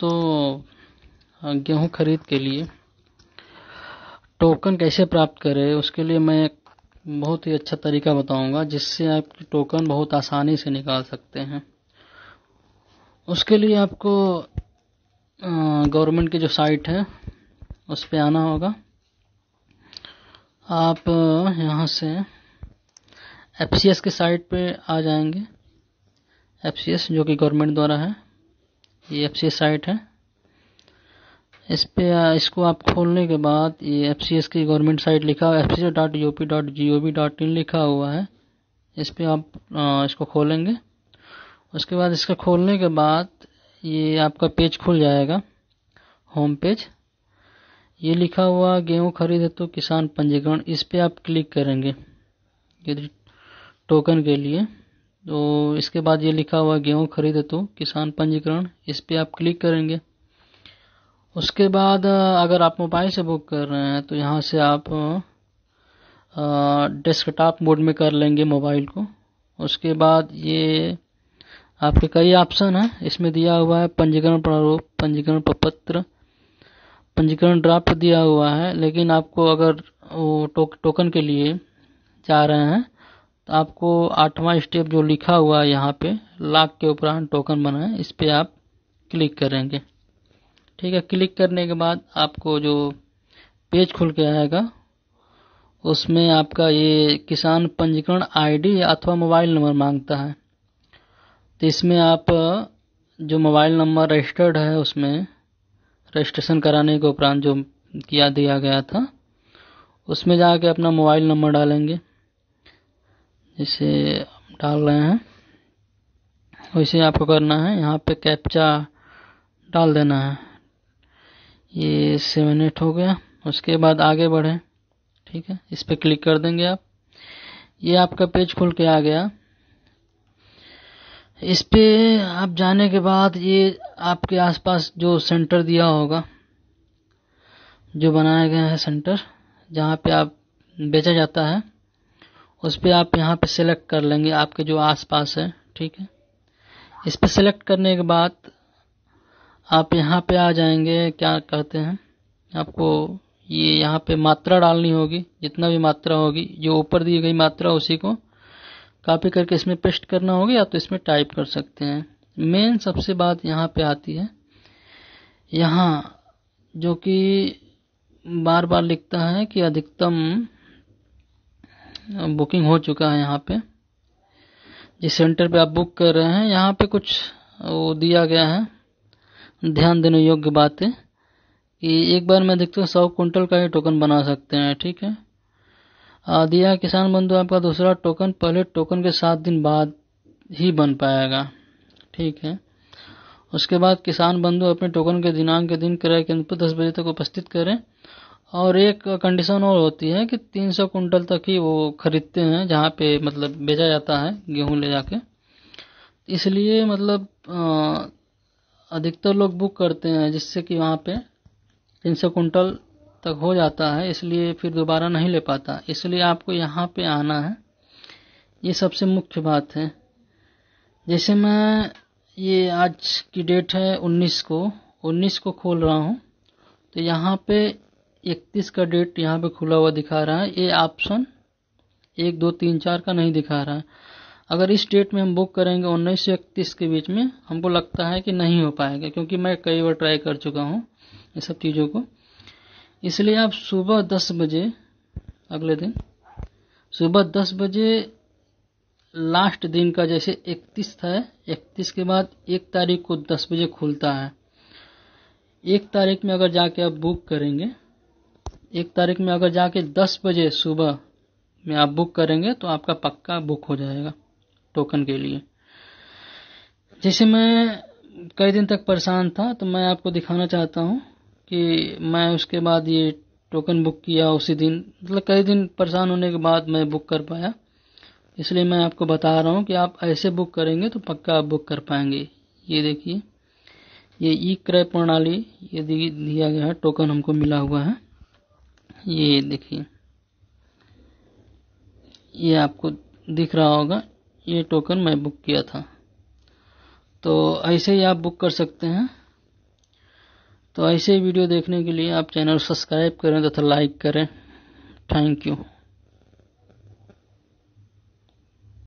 तो हाँ, गेहूं खरीद के लिए टोकन कैसे प्राप्त करें उसके लिए मैं बहुत ही अच्छा तरीका बताऊंगा जिससे आप टोकन बहुत आसानी से निकाल सकते हैं उसके लिए आपको गवर्नमेंट की जो साइट है उस पर आना होगा आप यहाँ से एफ की साइट पे आ जाएंगे एफ जो कि गवर्नमेंट द्वारा है ये एफ साइट है इस पे इसको आप खोलने के बाद ये एफ सी एस की गवर्नमेंट साइट लिखा हुआ F C dot U P dot G O V dot in लिखा हुआ है इस पे आप आ, इसको खोलेंगे उसके बाद इसका खोलने के बाद ये आपका पेज खुल जाएगा होम पेज ये लिखा हुआ गेहूँ खरीद तो किसान पंजीकरण इस पे आप क्लिक करेंगे टोकन के लिए तो इसके बाद ये लिखा हुआ गेहूँ खरीद तो किसान पंजीकरण इस पर आप क्लिक करेंगे उसके बाद अगर आप मोबाइल से बुक कर रहे हैं तो यहाँ से आप डेस्कटॉप मोड में कर लेंगे मोबाइल को उसके बाद ये आपके कई ऑप्शन हैं इसमें दिया हुआ है पंजीकरण प्रारूप पंजीकरण प्रपत्र पंजीकरण ड्राफ्ट दिया हुआ है लेकिन आपको अगर वो टो, टोकन के लिए जा रहे हैं तो आपको आठवां स्टेप जो लिखा हुआ है यहाँ पे लाख के उपरांत टोकन बना है इस पर आप क्लिक करेंगे ठीक है क्लिक करने के बाद आपको जो पेज खुल के आएगा उसमें आपका ये किसान पंजीकरण आईडी अथवा मोबाइल नंबर मांगता है तो इसमें आप जो मोबाइल नंबर रजिस्टर्ड है उसमें रजिस्ट्रेशन कराने के उपरांत जो किया दिया गया था उसमें जाके अपना मोबाइल नंबर डालेंगे जैसे डाल रहे हैं वैसे आपको करना है यहाँ पे कैप्चा डाल देना है ये सेवन एट हो गया उसके बाद आगे बढ़ें ठीक है इस पर क्लिक कर देंगे आप ये आपका पेज खुल के आ गया इस पर आप जाने के बाद ये आपके आसपास जो सेंटर दिया होगा जो बनाया गया है सेंटर जहाँ पे आप बेचा जाता है उस पर आप यहाँ पे सिलेक्ट कर लेंगे आपके जो आसपास है ठीक है इस पर सिलेक्ट करने के बाद आप यहाँ पे आ जाएंगे क्या कहते हैं आपको ये यहाँ पे मात्रा डालनी होगी जितना भी मात्रा होगी जो ऊपर दी गई मात्रा उसी को कॉपी करके इसमें पेस्ट करना होगा या तो इसमें टाइप कर सकते हैं मेन सबसे बात यहाँ पे आती है यहाँ जो कि बार बार लिखता है कि अधिकतम बुकिंग हो चुका है यहाँ पे जिस सेंटर पे आप बुक कर रहे हैं यहाँ पे कुछ वो दिया गया है ध्यान देने योग्य है कि एक बार मैं देखता हूँ सौ कुंटल का ही टोकन बना सकते हैं ठीक है दिया किसान बंधु आपका दूसरा टोकन पहले टोकन के सात दिन बाद ही बन पाएगा ठीक है उसके बाद किसान बंधु अपने टोकन के दिनांक के दिन क्रय केंद्र पर दस बजे तक उपस्थित करें और एक कंडीशन और होती है कि 300 कुंटल तक ही वो खरीदते हैं जहाँ पे मतलब बेचा जाता है गेहूँ ले जाके इसलिए मतलब अधिकतर लोग बुक करते हैं जिससे कि वहाँ पे 300 कुंटल तक हो जाता है इसलिए फिर दोबारा नहीं ले पाता इसलिए आपको यहाँ पे आना है ये सबसे मुख्य बात है जैसे मैं ये आज की डेट है 19 को 19 को खोल रहा हूँ तो यहाँ पे इकतीस का डेट यहाँ पे खुला हुआ दिखा रहा है ये ऑप्शन एक दो तीन चार का नहीं दिखा रहा है अगर इस डेट में हम बुक करेंगे उन्नीस सौ इकतीस के बीच में हमको लगता है कि नहीं हो पाएगा क्योंकि मैं कई बार ट्राई कर चुका हूँ ये सब चीज़ों को इसलिए आप सुबह दस बजे अगले दिन सुबह दस बजे लास्ट दिन का जैसे इकतीस था इकतीस के बाद एक तारीख को दस बजे खुलता है एक तारीख में अगर जाके आप बुक करेंगे एक तारीख में अगर जाके दस बजे सुबह में आप बुक करेंगे तो आपका पक्का बुक हो जाएगा टोकन के लिए जैसे मैं कई दिन तक परेशान था तो मैं आपको दिखाना चाहता हूँ कि मैं उसके बाद ये टोकन बुक किया उसी दिन मतलब कई दिन परेशान होने के बाद मैं बुक कर पाया इसलिए मैं आपको बता रहा हूँ कि आप ऐसे बुक करेंगे तो पक्का आप बुक कर पाएंगे ये देखिए ये ई क्रय प्रणाली ये दिया गया है टोकन हमको मिला हुआ है ये देखिए ये आपको दिख रहा होगा ये टोकन मैं बुक किया था तो ऐसे ही आप बुक कर सकते हैं तो ऐसे ही वीडियो देखने के लिए आप चैनल सब्सक्राइब करें तथा तो लाइक करें थैंक यू